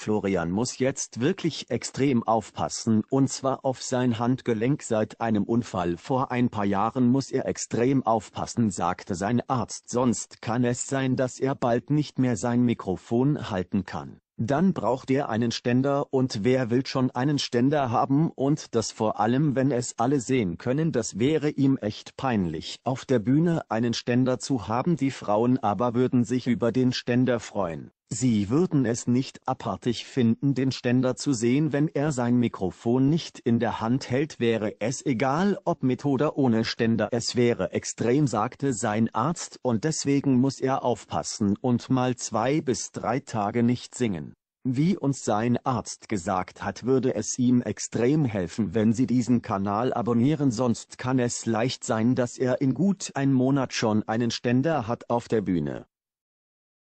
Florian muss jetzt wirklich extrem aufpassen und zwar auf sein Handgelenk. Seit einem Unfall vor ein paar Jahren muss er extrem aufpassen, sagte sein Arzt, sonst kann es sein, dass er bald nicht mehr sein Mikrofon halten kann dann braucht er einen Ständer und wer will schon einen Ständer haben und das vor allem, wenn es alle sehen können, das wäre ihm echt peinlich, auf der Bühne einen Ständer zu haben, die Frauen aber würden sich über den Ständer freuen. Sie würden es nicht abartig finden, den Ständer zu sehen, wenn er sein Mikrofon nicht in der Hand hält, wäre es egal, ob mit oder ohne Ständer, es wäre extrem, sagte sein Arzt, und deswegen muss er aufpassen und mal zwei bis drei Tage nicht singen. Wie uns sein Arzt gesagt hat, würde es ihm extrem helfen, wenn Sie diesen Kanal abonnieren, sonst kann es leicht sein, dass er in gut ein Monat schon einen Ständer hat auf der Bühne.